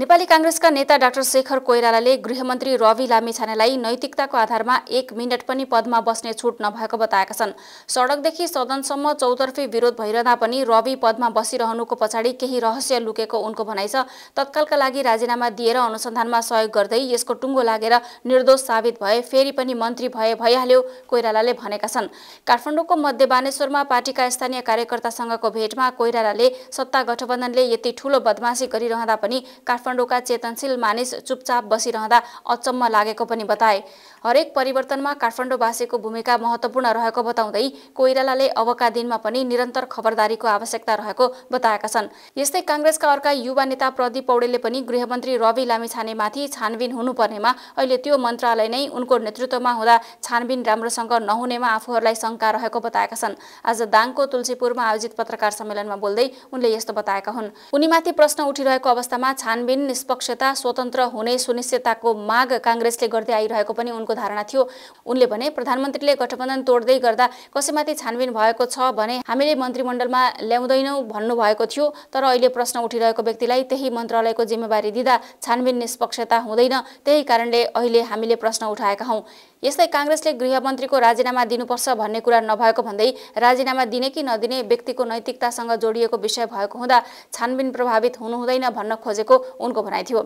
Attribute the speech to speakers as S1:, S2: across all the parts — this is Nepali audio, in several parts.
S1: नेपाली काङ्ग्रेसका नेता डाक्टर शेखर कोइरालाले गृहमन्त्री रवि लामिछानेलाई नैतिकताको आधारमा एक मिनट पनि पदमा बस्ने छुट नभएको बताएका छन् सडकदेखि सदनसम्म चौतर्फी विरोध भइरहँदा पनि रवि पदमा बसिरहनुको पछाडि केही रहस्य लुकेको उनको भनाइ छ तत्कालका लागि राजीनामा दिएर अनुसन्धानमा सहयोग गर्दै यसको टुङ्गो लागेर निर्दोष साबित भए फेरि पनि मन्त्री भए भइहाल्यो कोइरालाले भनेका छन् काठमाडौँको मध्य बानेश्वरमा पार्टीका स्थानीय कार्यकर्तासँगको भेटमा कोइरालाले सत्ता गठबन्धनले यति ठूलो बदमासी गरिरहँदा पनि काठमाडौँ काठमाडौँका चेतनशील मानिस चुपचाप बसिरहँदा अचम्म लागेको पनि बताए हरेक परिवर्तनमा काठमाडौँवासीको भूमिका महत्त्वपूर्ण रहेको बताउँदै कोइरालाले अबका दिनमा पनि निरन्तर खबरदारीको आवश्यकता रहेको बताएका छन् यस्तै काङ्ग्रेसका अर्का युवा नेता प्रदीप पौडेलले पनि गृहमन्त्री रवि लामिछानेमाथि छानबिन हुनुपर्नेमा अहिले त्यो मन्त्रालय नै उनको नेतृत्वमा हुँदा छानबिन राम्रोसँग नहुनेमा आफूहरूलाई शङ्का रहेको बताएका छन् आज दाङको तुलसीपुरमा आयोजित पत्रकार सम्मेलनमा बोल्दै उनले यस्तो बताएका हुन् उनीमाथि प्रश्न उठिरहेको अवस्थामा छानबिन निष्पक्षता स्वतन्त्र हुने सुनिश्चितताको माग काङ्ग्रेसले गर्दै आइरहेको पनि उनको धारणा थियो उनले भने प्रधानमन्त्रीले गठबन्धन तोड्दै गर्दा कसैमाथि छानबिन भएको छ भने हामीले मन्त्रीमण्डलमा ल्याउँदैनौँ भन्नुभएको थियो तर अहिले प्रश्न उठिरहेको व्यक्तिलाई त्यही मन्त्रालयको जिम्मेवारी दिँदा छानबिन निष्पक्षता हुँदैन त्यही कारणले अहिले हामीले प्रश्न उठाएका हौँ यसलाई काङ्ग्रेसले गृहमन्त्रीको राजीनामा दिनुपर्छ भन्ने कुरा नभएको भन्दै राजीनामा दिने कि नदिने व्यक्तिको नैतिकतासँग जोडिएको विषय भएको हुँदा छानबिन प्रभावित हुनुहुँदैन भन्न खोजेको उनको भनाइ थियो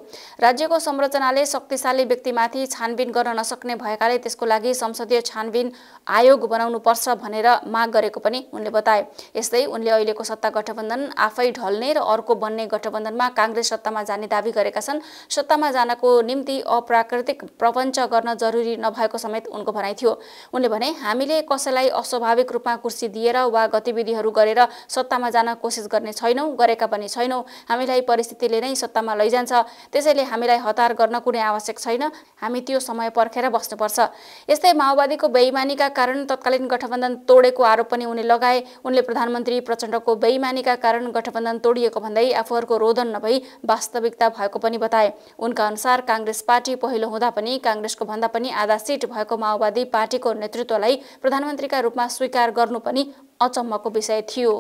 S1: राज्यको संरचनाले शक्तिशाली व्यक्तिमाथि छानबिन गर्न नसक्ने भएकाले त्यसको लागि संसदीय छानबिन आयोग बनाउनुपर्छ भनेर माग गरेको पनि उनले बताए यस्तै उनले अहिलेको सत्ता गठबन्धन आफै ढल्ने र अर्को बन्ने गठबन्धनमा काङ्ग्रेस सत्तामा जाने दावी गरेका छन् सत्तामा जानको निम्ति अप्राकृतिक प्रपञ्च गर्न जरुरी नभएको समेत उनको भनाइ थियो उनले भने हामीले कसैलाई अस्वाभाविक रूपमा कुर्सी दिएर वा गतिविधिहरू गरेर सत्तामा जान कोसिस गर्ने छैनौँ गरेका पनि छैनौँ हामीलाई परिस्थितिले नै सत्तामा लैजान्छ त्यसैले हामीलाई हतार गर्न कुनै आवश्यक छैन हामी त्यो समय पर्खेर बस्नुपर्छ यस्तै माओवादीको बेइमानीका कारण तत्कालीन गठबन्धन तोडेको आरोप पनि उनले लगाए उनले प्रधानमन्त्री प्रचण्डको बेइमानीका कारण गठबन्धन तोडिएको भन्दै आफूहरूको रोदन नभई वास्तविकता भएको पनि बताए उनका अनुसार काङ्ग्रेस पार्टी पहिलो हुँदा पनि काङ्ग्रेसको भन्दा पनि आधा सिट भएको माओवादी पार्टीको नेतृत्वलाई प्रधानमन्त्रीका रूपमा स्वीकार गर्नु पनि अचम्मको विषय थियो